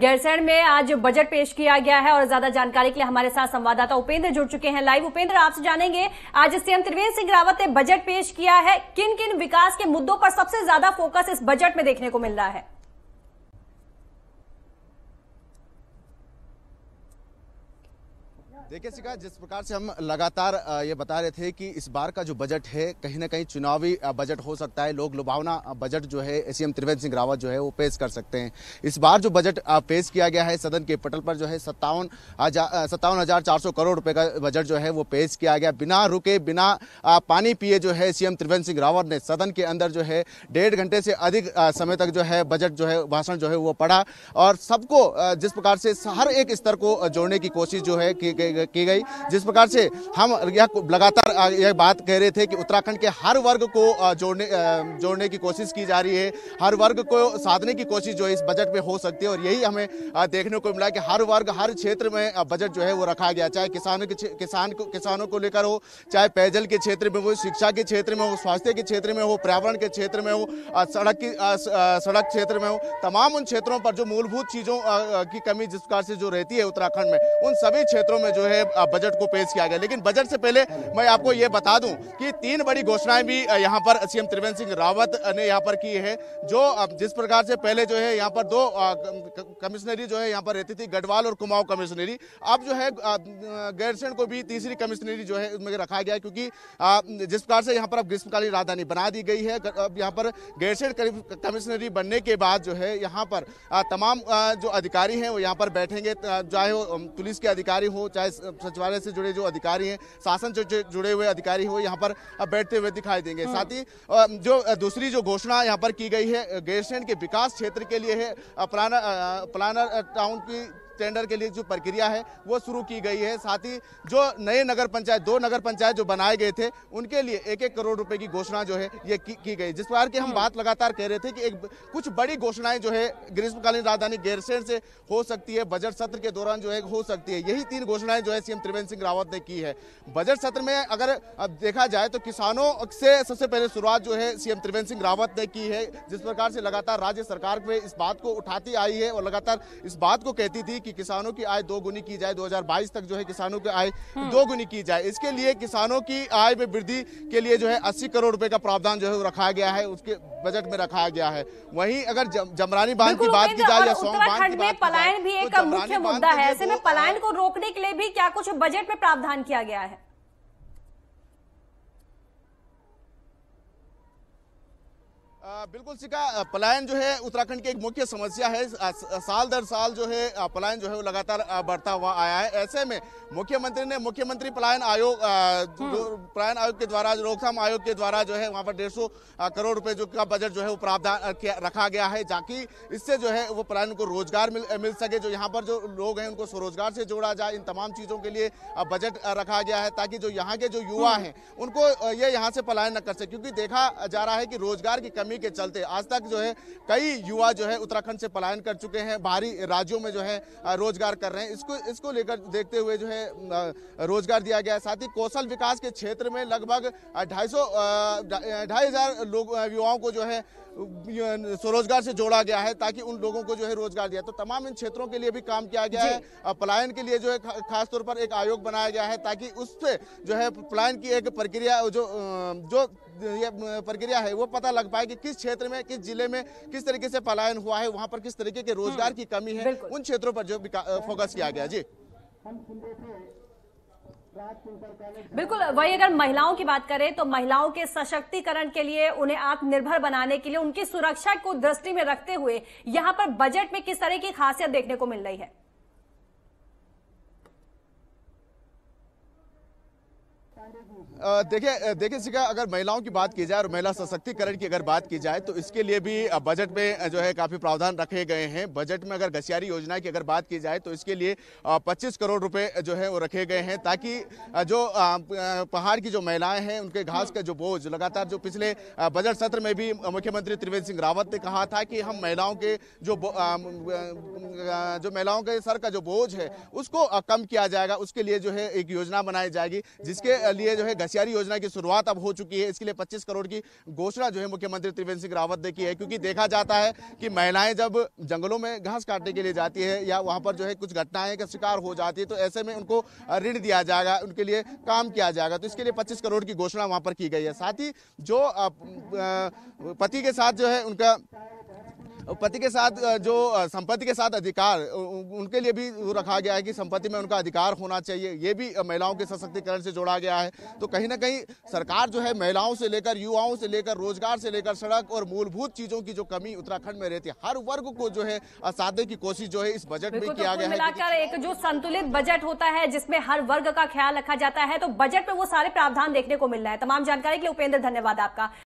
गैरसैण में आज बजट पेश किया गया है और ज्यादा जानकारी के लिए हमारे साथ संवाददाता उपेंद्र जुड़ चुके हैं लाइव उपेंद्र आपसे जानेंगे आज सीएम त्रिवेंद्र सिंह रावत ने बजट पेश किया है किन किन विकास के मुद्दों पर सबसे ज्यादा फोकस इस बजट में देखने को मिल रहा है देखिए शिका जिस प्रकार से हम लगातार ये बता रहे थे कि इस बार का जो बजट है कहीं ना कहीं चुनावी बजट हो सकता है लोग लुभावना बजट जो है सी त्रिवेंद्र सिंह रावत जो है वो पेश कर सकते हैं इस बार जो बजट पेश किया गया है सदन के पटल पर जो है सत्तावन सत्तावन हजार चार सौ करोड़ रुपए का बजट जो है वो पेश किया गया बिना रुके बिना पानी पिए जो है सीएम त्रिवेंद्र सिंह रावत ने सदन के अंदर जो है डेढ़ घंटे से अधिक समय तक जो है बजट जो है भाषण जो है वो पढ़ा और सबको जिस प्रकार से हर एक स्तर को जोड़ने की कोशिश जो है की गई की गई जिस प्रकार से हम यह लगातार यह बात कह रहे थे कि उत्तराखंड के हर वर्ग को जोड़ने जोड़ने की कोशिश की जा रही है हर वर्ग को साधने की कोशिश जो है इस बजट में हो सकती है और यही हमें देखने को मिला कि हर वर्ग हर क्षेत्र में बजट जो है वो रखा गया चाहे किसानों के किसान को किसानों को लेकर हो चाहे पेयजल के क्षेत्र में हो शिक्षा के क्षेत्र में हो स्वास्थ्य के क्षेत्र में हो पर्यावरण के क्षेत्र में हो सड़क की सड़क क्षेत्र में हो तमाम उन क्षेत्रों पर जो मूलभूत चीज़ों की कमी जिस प्रकार से जो रहती है उत्तराखंड में उन सभी क्षेत्रों में जो है है बजट को पेश किया गया लेकिन बजट से पहले मैं आपको ये बता दूं कि तीन बड़ी घोषणाएं भी यहाँ पर सीएम त्रिवेंद्र सिंह रावत ने यहाँ पर की है जो जिस प्रकार से पहले जो है यहाँ पर दो कमिश्नरी जो है यहाँ पर रहती थी गढ़वाल और कुमाऊं कमिश्नरी अब जो है गैरसैन को भी तीसरी कमिश्नरी जो है उसमें रखा गया क्योंकि जिस प्रकार से यहाँ पर अब ग्रीष्मकालीन राजधानी बना दी गई है अब यहाँ पर गैरसैन कमिश्नरी बनने के बाद जो है यहाँ पर तमाम जो अधिकारी हैं वो यहाँ पर बैठेंगे चाहे वो पुलिस के अधिकारी हो चाहे सचिवालय से जुड़े जो अधिकारी हैं शासन से जुड़े हुए अधिकारी हुए यहाँ पर बैठते हुए दिखाई देंगे हाँ। साथ ही जो दूसरी जो घोषणा यहाँ पर की गई है गैरसैंड के विकास क्षेत्र के लिए है प्लानर प्लानर टाउन की टेंडर के लिए जो प्रक्रिया है वो शुरू की गई है साथ ही जो नए नगर पंचायत दो नगर पंचायत जो बनाए गए थे उनके लिए एक एक करोड़ रुपए की घोषणा जो है ये की, की गई जिस प्रकार की हम बात लगातार कह रहे थे कि एक कुछ बड़ी घोषणाएं जो है ग्रीष्मकालीन राजधानी गैरसैन से हो सकती है बजट सत्र के दौरान जो है हो सकती है यही तीन घोषणाएं जो है सीएम त्रिवेंद्र सिंह रावत ने की है बजट सत्र में अगर अब देखा जाए तो किसानों से सबसे पहले शुरुआत जो है सीएम त्रिवेंद्र सिंह रावत ने की है जिस प्रकार से लगातार राज्य सरकार पे इस बात को उठाती आई है और लगातार इस बात को कहती थी कि कि किसानों की आय दो की जाए 2022 तक जो है किसानों की आय हम्म। दो की जाए इसके लिए किसानों की आय में वृद्धि के लिए जो है अस्सी करोड़ रुपए का प्रावधान जो है रखा गया है उसके बजट में रखा गया है वहीं अगर जमरानी बांध की बात की जाए या सौ पलायन भी तो एक मुख्य मुद्दा है ऐसे में पलायन को रोकने के लिए भी क्या कुछ बजट में प्रावधान किया गया है बिल्कुल सिका पलायन जो है उत्तराखंड की एक मुख्य समस्या है साल दर साल जो है पलायन जो है वो लगातार बढ़ता हुआ आया है ऐसे में मुख्यमंत्री ने मुख्यमंत्री पलायन आयोग हाँ। पलायन आयोग के द्वारा रोकथाम आयोग के द्वारा जो है वहाँ पर डेढ़ करोड़ रुपए जो का बजट जो है वो प्रावधान रखा गया है ताकि इससे जो है वो पलायन को रोजगार मिल, मिल सके जो यहाँ पर जो लोग हैं उनको स्वरोजगार से जोड़ा जाए इन तमाम चीज़ों के लिए बजट रखा गया है ताकि जो यहाँ के जो युवा हाँ। हैं उनको ये यहाँ से पलायन न कर सके क्योंकि देखा जा रहा है कि रोजगार की कमी के चलते आज तक जो है कई युवा जो है उत्तराखंड से पलायन कर चुके हैं बाहरी राज्यों में जो है रोजगार कर रहे हैं इसको इसको लेकर देखते हुए जो है उन्हें रोजगार दिया गया है साथ ही कौशल विकास के क्षेत्र में लगभग ढाई सौ ढाई हजार लोग युवाओं को जो है स्वरोजगार से जोड़ा गया है ताकि उन लोगों को जो है रोजगार दिया तो तमाम इन क्षेत्रों के लिए भी काम किया गया है पलायन के लिए जो है खासतौर पर एक आयोग बनाया गया है ताकि उससे जो है पलायन की एक प्रक्रिया जो जो ये प्रक्रिया है वो पता लग पाए कि किस क्षेत्र में किस जिले में किस तरीके से पलायन हुआ है वहाँ पर किस तरीके के रोजगार हम्म। की कमी है उन क्षेत्रों पर जो फोकस किया गया जी बिल्कुल वही अगर महिलाओं की बात करें तो महिलाओं के सशक्तिकरण के लिए उन्हें आत्मनिर्भर बनाने के लिए उनकी सुरक्षा को दृष्टि में रखते हुए यहाँ पर बजट में किस तरह की खासियत देखने को मिल रही है देखिए देखिए शिखा अगर महिलाओं की बात की जाए और महिला सशक्तिकरण की अगर बात की जाए तो इसके लिए भी बजट में जो है काफ़ी प्रावधान रखे गए हैं बजट में अगर गसियारी योजना की अगर बात की जाए तो इसके लिए 25 करोड़ रुपए जो है वो रखे गए हैं ताकि जो पहाड़ की जो महिलाएं हैं उनके घास का जो बोझ लगातार जो पिछले बजट सत्र में भी मुख्यमंत्री त्रिवेंद्र सिंह रावत ने कहा था कि हम महिलाओं के जो जो महिलाओं के सर का जो बोझ है उसको कम किया जाएगा उसके लिए जो है एक योजना बनाई जाएगी जिसके लिए जो है घसियारी योजना की शुरुआत अब हो चुकी है इसके लिए पच्चीस करोड़ की घोषणा जो है मुख्यमंत्री त्रिवेंद्र सिंह रावत ने की है क्योंकि देखा जाता है कि महिलाएं जब जंगलों में घास काटने के लिए जाती है या वहां पर जो है कुछ घटनाएं का शिकार हो जाती है तो ऐसे में उनको ऋण दिया जाएगा उनके लिए काम किया जाएगा तो इसके लिए पच्चीस करोड़ की घोषणा वहां पर की गई है साथ ही जो पति के साथ जो है उनका पति के साथ जो संपत्ति के साथ अधिकार उनके लिए भी रखा गया है कि संपत्ति में उनका अधिकार होना चाहिए ये भी महिलाओं के सशक्तिकरण से जोड़ा गया है तो कहीं ना कहीं सरकार जो है महिलाओं से लेकर युवाओं से लेकर रोजगार से लेकर सड़क और मूलभूत चीज़ों की जो कमी उत्तराखंड में रहती है हर वर्ग को जो है साधने की कोशिश जो है इस बजट में तो किया गया मिलाकर एक जो संतुलित बजट होता है जिसमें हर वर्ग का ख्याल रखा जाता है तो बजट में वो सारे प्रावधान देखने को मिल रहा है तमाम जानकारी के लिए उपेंद्र धन्यवाद आपका